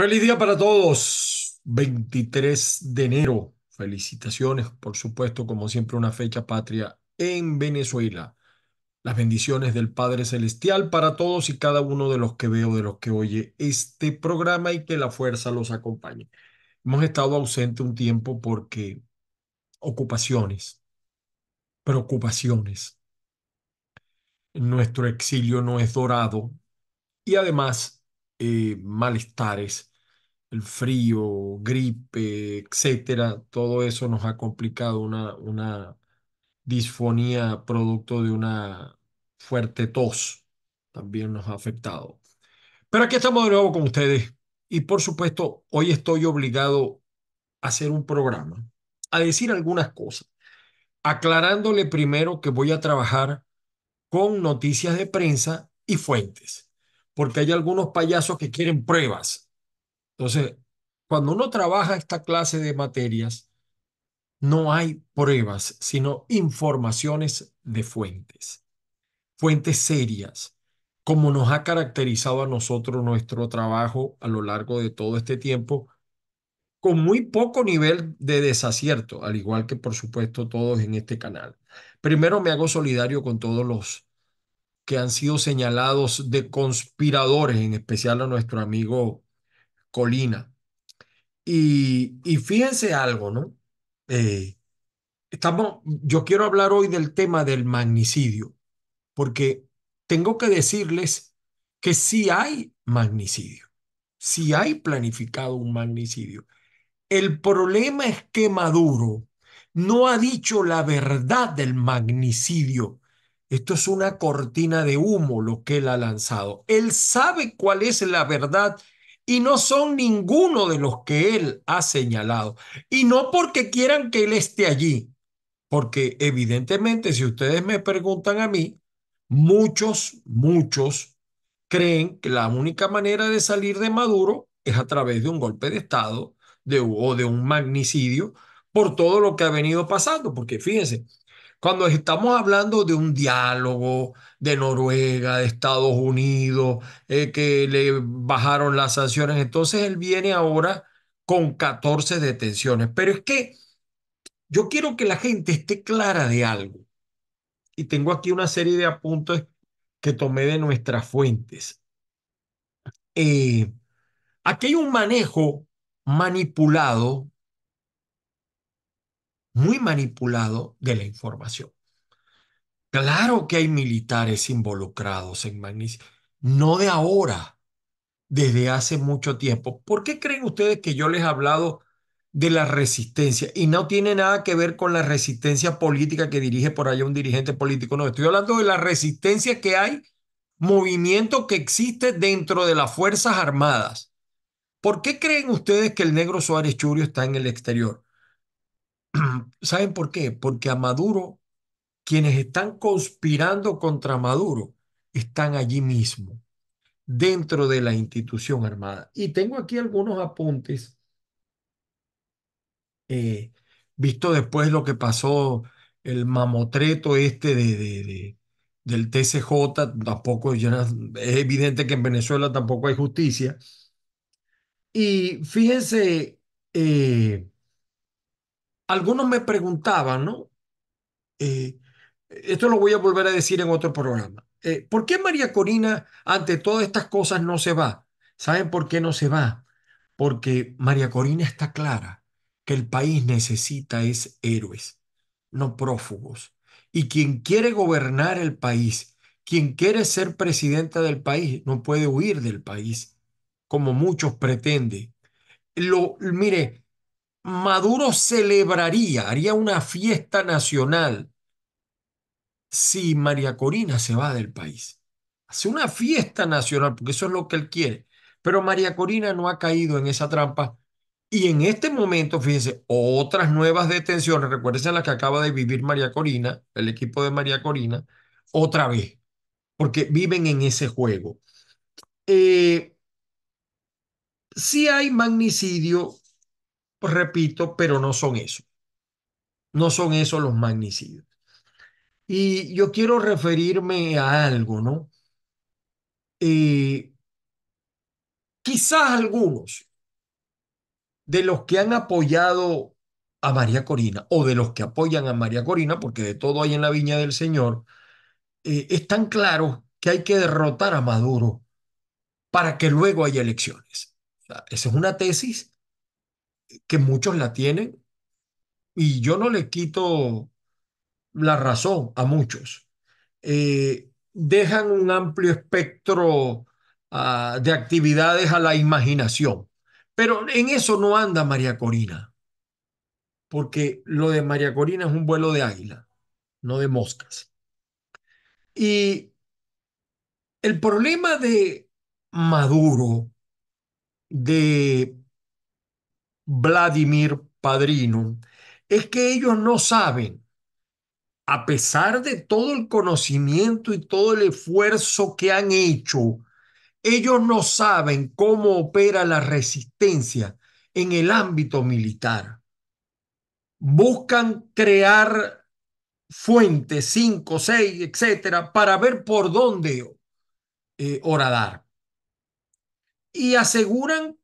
Feliz día para todos. 23 de enero. Felicitaciones, por supuesto, como siempre, una fecha patria en Venezuela. Las bendiciones del Padre Celestial para todos y cada uno de los que veo, de los que oye este programa y que la fuerza los acompañe. Hemos estado ausente un tiempo porque ocupaciones, preocupaciones. Nuestro exilio no es dorado y además eh, malestares el frío, gripe, etcétera, todo eso nos ha complicado una, una disfonía producto de una fuerte tos, también nos ha afectado. Pero aquí estamos de nuevo con ustedes y por supuesto hoy estoy obligado a hacer un programa, a decir algunas cosas, aclarándole primero que voy a trabajar con noticias de prensa y fuentes, porque hay algunos payasos que quieren pruebas, entonces, cuando uno trabaja esta clase de materias, no hay pruebas, sino informaciones de fuentes, fuentes serias, como nos ha caracterizado a nosotros nuestro trabajo a lo largo de todo este tiempo, con muy poco nivel de desacierto, al igual que por supuesto todos en este canal. Primero me hago solidario con todos los que han sido señalados de conspiradores, en especial a nuestro amigo Colina. Y, fíjense algo, ¿no? Eh, estamos, yo quiero hablar hoy del tema del magnicidio, porque tengo que decirles que sí hay magnicidio, sí hay planificado un magnicidio. El problema es que Maduro no ha dicho la verdad del magnicidio. Esto es una cortina de humo lo que él ha lanzado. Él sabe cuál es la verdad y no son ninguno de los que él ha señalado. Y no porque quieran que él esté allí, porque evidentemente si ustedes me preguntan a mí, muchos, muchos creen que la única manera de salir de Maduro es a través de un golpe de Estado de, o de un magnicidio por todo lo que ha venido pasando, porque fíjense, cuando estamos hablando de un diálogo de Noruega, de Estados Unidos, eh, que le bajaron las sanciones, entonces él viene ahora con 14 detenciones. Pero es que yo quiero que la gente esté clara de algo. Y tengo aquí una serie de apuntes que tomé de nuestras fuentes. Eh, aquí hay un manejo manipulado muy manipulado de la información. Claro que hay militares involucrados en Magnitsky, no de ahora, desde hace mucho tiempo. ¿Por qué creen ustedes que yo les he hablado de la resistencia? Y no tiene nada que ver con la resistencia política que dirige por allá un dirigente político, no, estoy hablando de la resistencia que hay, movimiento que existe dentro de las Fuerzas Armadas. ¿Por qué creen ustedes que el negro Suárez Churio está en el exterior? ¿Saben por qué? Porque a Maduro, quienes están conspirando contra Maduro, están allí mismo, dentro de la institución armada. Y tengo aquí algunos apuntes, eh, visto después lo que pasó, el mamotreto este de, de, del TCJ, tampoco es evidente que en Venezuela tampoco hay justicia. Y fíjense eh, algunos me preguntaban, ¿no? Eh, esto lo voy a volver a decir en otro programa. Eh, ¿Por qué María Corina ante todas estas cosas no se va? ¿Saben por qué no se va? Porque María Corina está clara que el país necesita es héroes, no prófugos. Y quien quiere gobernar el país, quien quiere ser presidenta del país, no puede huir del país, como muchos pretende. Lo, mire, Maduro celebraría, haría una fiesta nacional si María Corina se va del país. Hace una fiesta nacional, porque eso es lo que él quiere. Pero María Corina no ha caído en esa trampa. Y en este momento, fíjense, otras nuevas detenciones, Recuerden las que acaba de vivir María Corina, el equipo de María Corina, otra vez, porque viven en ese juego. Eh, si hay magnicidio, repito, pero no son eso. No son eso los magnicidios. Y yo quiero referirme a algo, ¿no? Eh, quizás algunos de los que han apoyado a María Corina o de los que apoyan a María Corina, porque de todo hay en la viña del Señor, es eh, están claros que hay que derrotar a Maduro para que luego haya elecciones. esa es una tesis que muchos la tienen y yo no le quito la razón a muchos. Eh, dejan un amplio espectro ah, de actividades a la imaginación. Pero en eso no anda María Corina, porque lo de María Corina es un vuelo de águila, no de moscas. Y el problema de Maduro, de Vladimir Padrino, es que ellos no saben, a pesar de todo el conocimiento y todo el esfuerzo que han hecho, ellos no saben cómo opera la resistencia en el ámbito militar. Buscan crear fuentes, cinco, seis, etcétera, para ver por dónde eh, oradar. Y aseguran,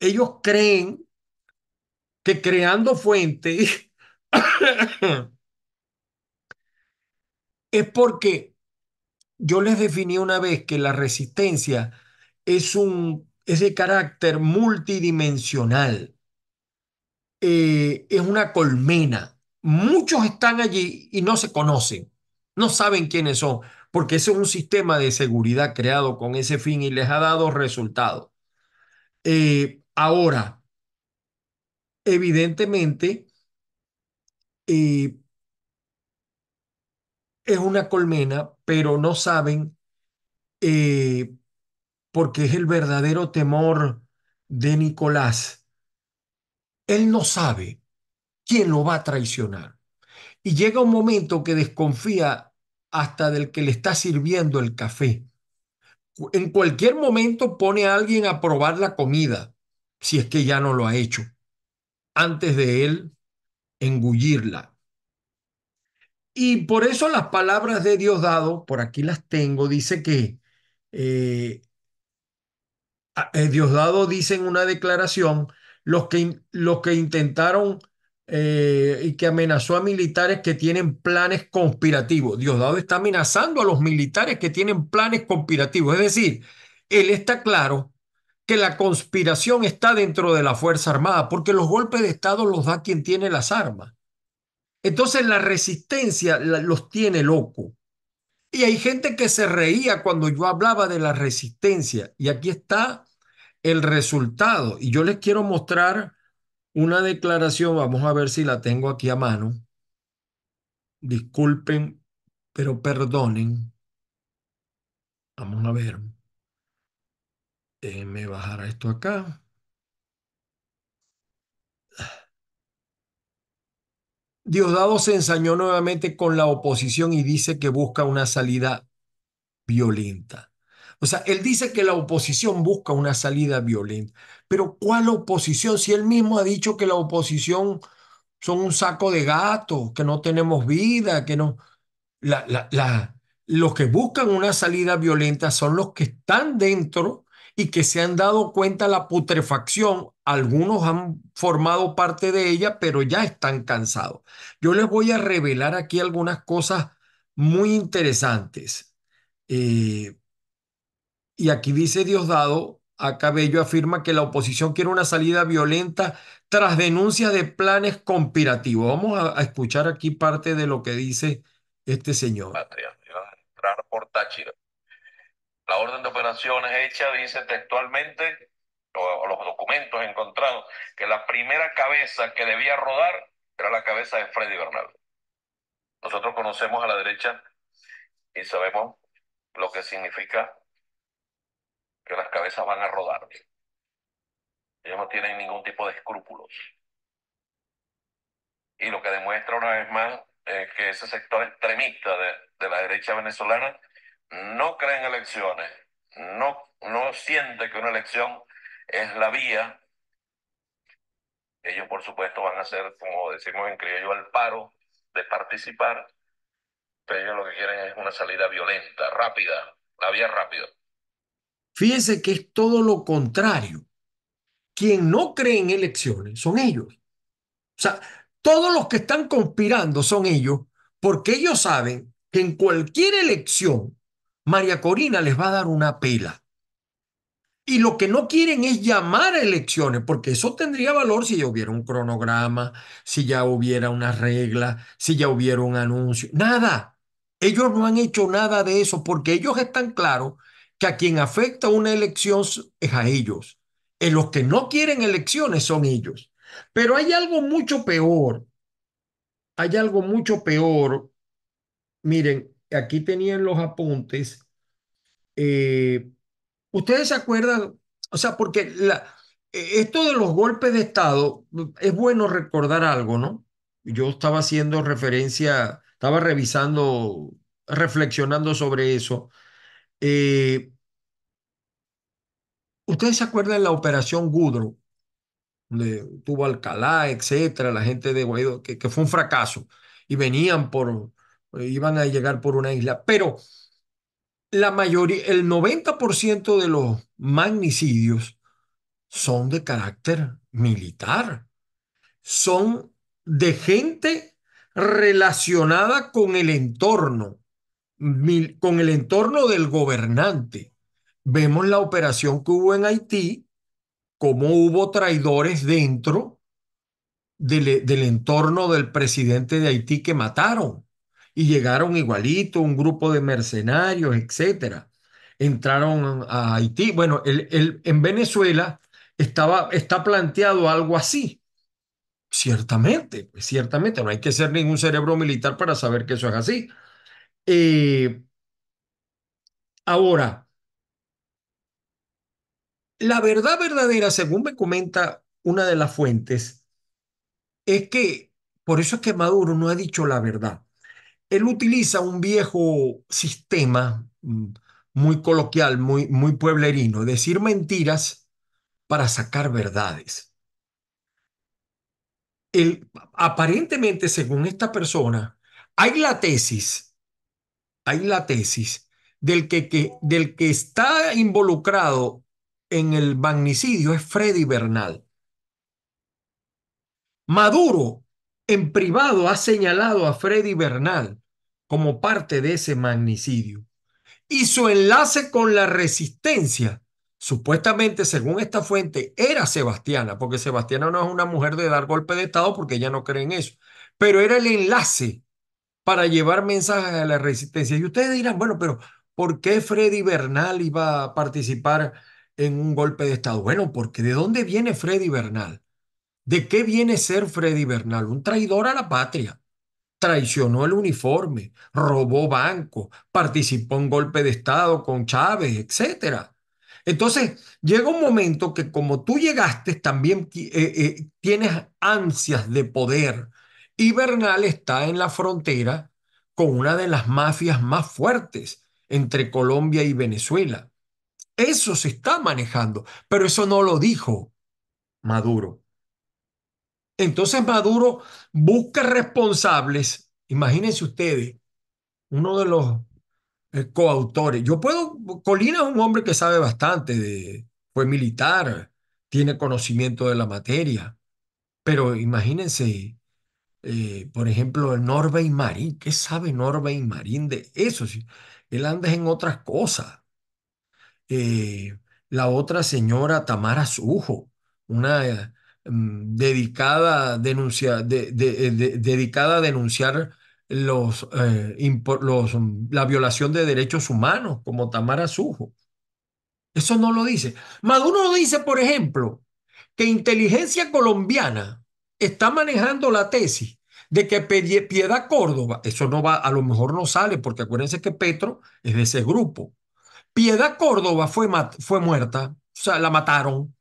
ellos creen que creando fuente es porque yo les definí una vez que la resistencia es un es de carácter multidimensional. Eh, es una colmena. Muchos están allí y no se conocen, no saben quiénes son, porque ese es un sistema de seguridad creado con ese fin y les ha dado resultado. Eh, ahora, evidentemente eh, es una colmena, pero no saben eh, porque es el verdadero temor de Nicolás. Él no sabe quién lo va a traicionar. Y llega un momento que desconfía hasta del que le está sirviendo el café. En cualquier momento pone a alguien a probar la comida, si es que ya no lo ha hecho antes de él engullirla. Y por eso las palabras de Diosdado, por aquí las tengo, dice que eh, eh, Diosdado dice en una declaración, los que, los que intentaron eh, y que amenazó a militares que tienen planes conspirativos. Diosdado está amenazando a los militares que tienen planes conspirativos. Es decir, él está claro que la conspiración está dentro de la Fuerza Armada, porque los golpes de Estado los da quien tiene las armas. Entonces la resistencia los tiene loco. Y hay gente que se reía cuando yo hablaba de la resistencia. Y aquí está el resultado. Y yo les quiero mostrar una declaración, vamos a ver si la tengo aquí a mano. Disculpen, pero perdonen. Vamos a ver. Déjenme eh, bajar esto acá. Diosdado se ensañó nuevamente con la oposición y dice que busca una salida violenta. O sea, él dice que la oposición busca una salida violenta. Pero ¿cuál oposición? Si él mismo ha dicho que la oposición son un saco de gatos, que no tenemos vida, que no... Los que buscan una salida violenta son los que están dentro y que se han dado cuenta la putrefacción. Algunos han formado parte de ella, pero ya están cansados. Yo les voy a revelar aquí algunas cosas muy interesantes. Eh, y aquí dice Diosdado, a Cabello afirma que la oposición quiere una salida violenta tras denuncia de planes conspirativos. Vamos a, escuchar aquí parte de lo que dice este señor. Patria, entrar por la orden de operaciones hecha dice textualmente, o, los documentos encontrados, que la primera cabeza que debía rodar era la cabeza de Freddy Bernal. Nosotros conocemos a la derecha y sabemos lo que significa que las cabezas van a rodar. Ellos no tienen ningún tipo de escrúpulos. Y lo que demuestra una vez más es que ese sector extremista de la derecha venezolana no creen elecciones, no, no siente que una elección es la vía, ellos por supuesto van a hacer, como decimos en criollo, al paro de participar, pero ellos lo que quieren es una salida violenta, rápida, la vía rápida. Fíjense que es todo lo contrario. Quien no cree en elecciones son ellos. O sea, todos los que están conspirando son ellos, porque ellos saben que en cualquier elección María Corina les va a dar una pela. Y lo que no quieren es llamar a elecciones, porque eso tendría valor si ya hubiera un cronograma, si ya hubiera una regla, si ya hubiera un anuncio. Nada. Ellos no han hecho nada de eso porque ellos están claros que a quien afecta una elección es a ellos. En los que no quieren elecciones son ellos. Pero hay algo mucho peor. Hay algo mucho peor. Miren, aquí tenían los apuntes. Eh, ¿Ustedes se acuerdan? O sea, porque eh, esto de los golpes de Estado, es bueno recordar algo, ¿no? Yo estaba haciendo referencia, estaba revisando, reflexionando sobre eso. Eh, ¿Ustedes se acuerdan de la operación Gudro? Donde tuvo Alcalá, etcétera, la gente de Guaidó, que fue un fracaso. Y venían por, eh, iban a llegar por una isla, pero la mayoría, el 90% de los magnicidios son de carácter militar, son de gente relacionada con el entorno, con el entorno del gobernante. Vemos la operación que hubo en Haití, cómo hubo traidores dentro del entorno del presidente de Haití que mataron y llegaron igualito, un grupo de mercenarios, etcétera. Entraron a Haití. Bueno, el, en Venezuela estaba, está planteado algo así. Ciertamente, pues, ciertamente, no hay que ser ningún cerebro militar para saber que eso es así. Eh, ahora, la verdad verdadera, según me comenta una de las fuentes, es que por eso es que Maduro no ha dicho la verdad él utiliza un viejo sistema mm, muy coloquial, muy, muy pueblerino, decir mentiras para sacar verdades. El, aparentemente, según esta persona, hay la tesis, hay la tesis del que, que, del que está involucrado en el magnicidio es Freddy Bernal. Maduro en privado ha señalado a Freddy Bernal como parte de ese magnicidio. Y su enlace con la resistencia, supuestamente, según esta fuente, era Sebastiana, porque Sebastiana no es una mujer de dar golpe de Estado porque ella no cree en eso, pero era el enlace para llevar mensajes a la resistencia. Y ustedes dirán, bueno, pero ¿por qué Freddy Bernal iba a participar en un golpe de Estado? Bueno, porque ¿de dónde viene Freddy Bernal? ¿De qué viene ser Freddy Bernal? Un traidor a la patria traicionó el uniforme, robó banco, participó en golpe de Estado con Chávez, etc. Entonces, llega un momento que como tú llegaste, también eh, eh, tienes ansias de poder. Y Bernal está en la frontera con una de las mafias más fuertes entre Colombia y Venezuela. Eso se está manejando, pero eso no lo dijo Maduro. Entonces Maduro busca responsables. Imagínense ustedes, uno de los eh, coautores. Yo puedo, Colina es un hombre que sabe bastante, fue militar, tiene conocimiento de la materia, pero imagínense, eh, por ejemplo, y Marín, ¿qué sabe y Marín de eso? él anda en otras cosas. Eh, la otra señora Tamara Sujo, una Mm, dedicada a, eh, de, dedicada a denunciar los, eh, mm, la violación de derechos humanos, como Tamara Sujo. Eso no lo dice. Maduro dice, por ejemplo, que inteligencia colombiana está manejando la tesis de que Piedad Córdoba, eso no va, a lo mejor no sale, porque acuérdense que Petro es de ese grupo. Piedad Córdoba fue, fue muerta, o sea, la mataron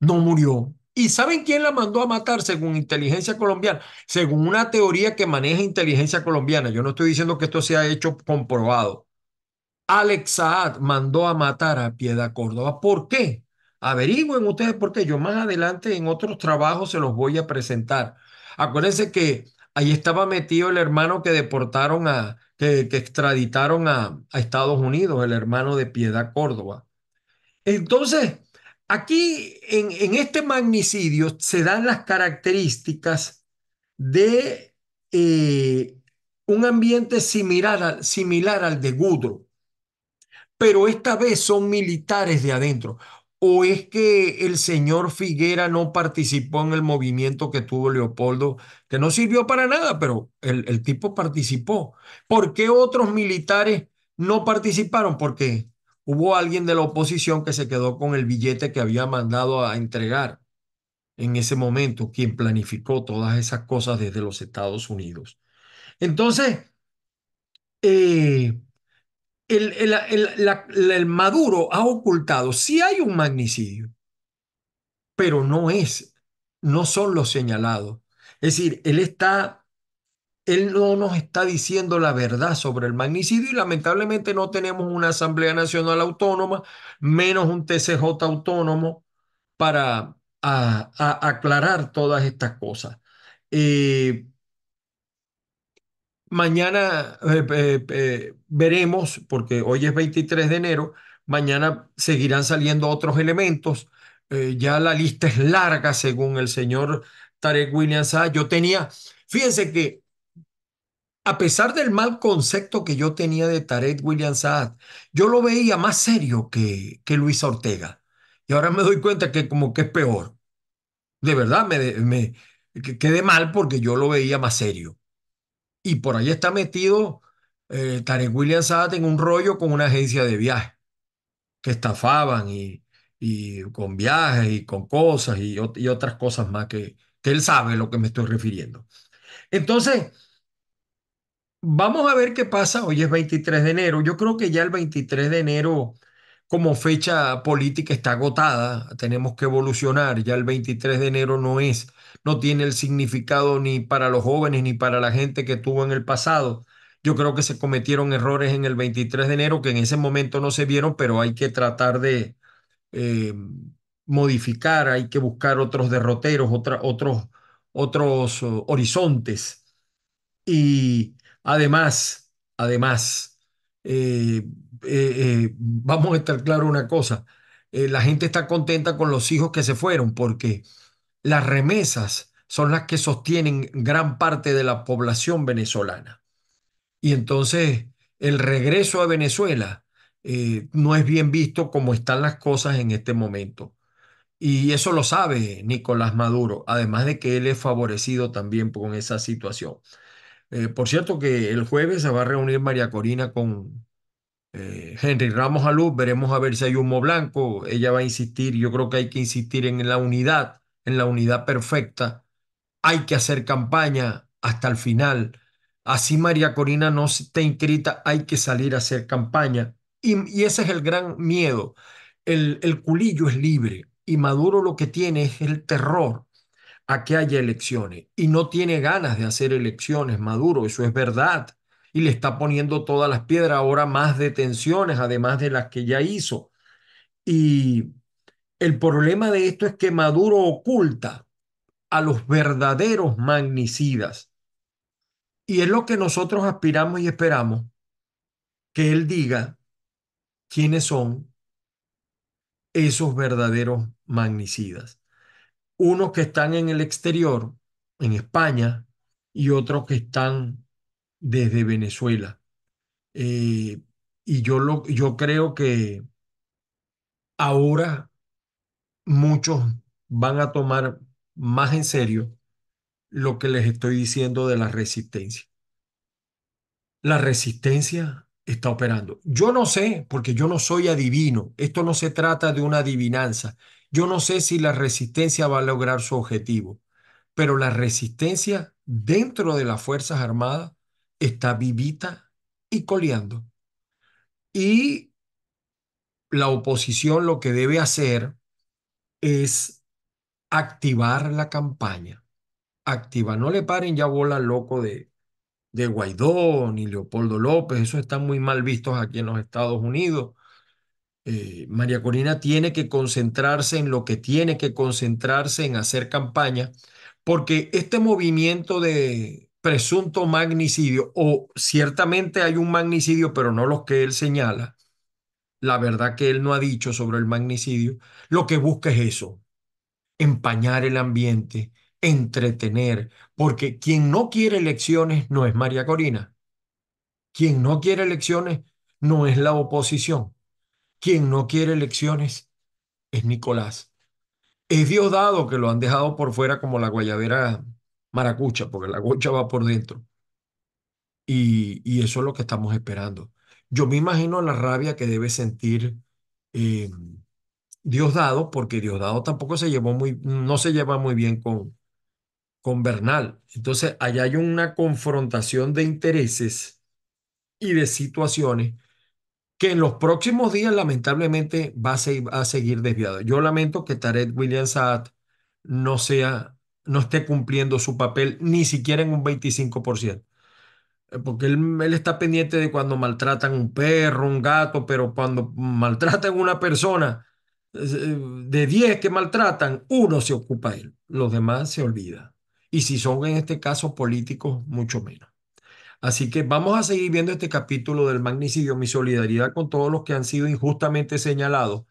no murió. ¿Y saben quién la mandó a matar según inteligencia colombiana? Según una teoría que maneja inteligencia colombiana. Yo no estoy diciendo que esto sea hecho comprobado. Alex Saad mandó a matar a Piedad Córdoba. ¿Por qué? Averigüen ustedes por qué. Yo más adelante en otros trabajos se los voy a presentar. Acuérdense que ahí estaba metido el hermano que deportaron a, que, extraditaron a, a Estados Unidos, el hermano de Piedad Córdoba. Entonces, Aquí, en, este magnicidio, se dan las características de eh, un ambiente similar, similar al de Gudro, pero esta vez son militares de adentro. ¿O es que el señor Figuera no participó en el movimiento que tuvo Leopoldo, que no sirvió para nada, pero el, tipo participó? ¿Por qué otros militares no participaron? ¿Por qué? hubo alguien de la oposición que se quedó con el billete que había mandado a entregar en ese momento, quien planificó todas esas cosas desde los Estados Unidos. Entonces, eh, el, el, el, Maduro ha ocultado, sí hay un magnicidio, pero no es, no son los señalados. Es decir, él está él no nos está diciendo la verdad sobre el magnicidio y lamentablemente no tenemos una Asamblea Nacional Autónoma, menos un TCJ autónomo para aclarar todas estas cosas. Eh, mañana eh, eh, veremos, porque hoy es 23 de enero, mañana seguirán saliendo otros elementos. ya la lista es larga, según el señor Tarek Williams. Yo tenía, fíjense que a pesar del mal concepto que yo tenía de Tarek William Saad, yo lo veía más serio que, que Luis Ortega. Y ahora me doy cuenta que como que es peor. De verdad, me, me quedé mal porque yo lo veía más serio. Y por ahí está metido eh, Tarek William Saad en un rollo con una agencia de viaje que estafaban y, y con viajes y con cosas y, y otras cosas más que, que él sabe lo que me estoy refiriendo. Entonces, Vamos a ver qué pasa. Hoy es 23 de enero. Yo creo que ya el 23 de enero como fecha política está agotada. Tenemos que evolucionar. Ya el 23 de enero no es, no tiene el significado ni para los jóvenes ni para la gente que tuvo en el pasado. Yo creo que se cometieron errores en el 23 de enero que en ese momento no se vieron, pero hay que tratar de eh, modificar, hay que buscar otros derroteros, otra, otros, otros oh, horizontes. Y Además, además, eh, eh, eh, vamos a estar claro una cosa, la gente está contenta con los hijos que se fueron porque las remesas son las que sostienen gran parte de la población venezolana. Y entonces el regreso a Venezuela no es bien visto como están las cosas en este momento. Y eso lo sabe Nicolás Maduro, además de que él es favorecido también con esa situación. Eh, por cierto que el jueves se va a reunir María Corina con eh, Henry Ramos Alú, veremos a ver si hay humo blanco, ella va a insistir, yo creo que hay que insistir en la unidad, en la unidad perfecta, hay que hacer campaña hasta el final. Así María Corina no te inscrita, hay que salir a hacer campaña. Y, ese es el gran miedo. el culillo es libre y Maduro lo que tiene es el terror a que haya elecciones y no tiene ganas de hacer elecciones, Maduro, eso es verdad. Y le está poniendo todas las piedras, ahora más detenciones, además de las que ya hizo. Y el problema de esto es que Maduro oculta a los verdaderos magnicidas. Y es lo que nosotros aspiramos y esperamos, que él diga quiénes son esos verdaderos magnicidas unos que están en el exterior, en España, y otros que están desde Venezuela. Eh, y yo, lo, yo creo que ahora muchos van a tomar más en serio lo que les estoy diciendo de la resistencia. La resistencia está operando. Yo no sé, porque yo no soy adivino. Esto no se trata de una adivinanza. Yo no sé si la resistencia va a lograr su objetivo, pero la resistencia dentro de las Fuerzas Armadas está vivita y coleando. Y la oposición lo que debe hacer es activar la campaña. Activa, no le paren ya bola loco de, de Guaidó ni Leopoldo López, eso están muy mal vistos aquí en los Estados Unidos. Eh, María Corina tiene que concentrarse en lo que tiene que concentrarse en hacer campaña, porque este movimiento de presunto magnicidio, o ciertamente hay un magnicidio, pero no los que él señala, la verdad que él no ha dicho sobre el magnicidio, lo que busca es eso, empañar el ambiente, entretener, porque quien no quiere elecciones no es María Corina, quien no quiere elecciones no es la oposición, quien no quiere elecciones es Nicolás. Es Diosdado que lo han dejado por fuera como la guayabera maracucha, porque la gocha va por dentro. Y, eso es lo que estamos esperando. Yo me imagino la rabia que debe sentir eh, Diosdado, porque Diosdado tampoco se llevó muy, no se lleva muy bien con, con Bernal. Entonces, allá hay una confrontación de intereses y de situaciones que en los próximos días lamentablemente va a, seguir, desviado. Yo lamento que Tarek William Saad no sea, no esté cumpliendo su papel ni siquiera en un 25%. Eh, porque él, está pendiente de cuando maltratan un perro, un gato, pero cuando maltratan una persona, eh, de 10 que maltratan, uno se ocupa de él, los demás se olvida. Y si son en este caso políticos, mucho menos. Así que vamos a seguir viendo este capítulo del magnicidio, mi solidaridad con todos los que han sido injustamente señalados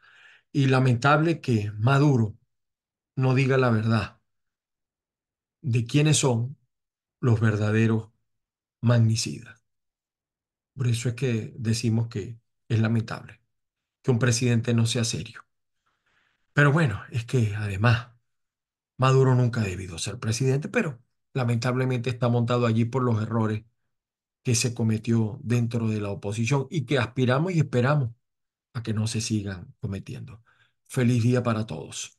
y lamentable que Maduro no diga la verdad de quiénes son los verdaderos magnicidas. Por eso es que decimos que es lamentable que un presidente no sea serio. Pero bueno, es que además Maduro nunca ha debido ser presidente, pero lamentablemente está montado allí por los errores que se cometió dentro de la oposición y que aspiramos y esperamos a que no se sigan cometiendo. Feliz día para todos.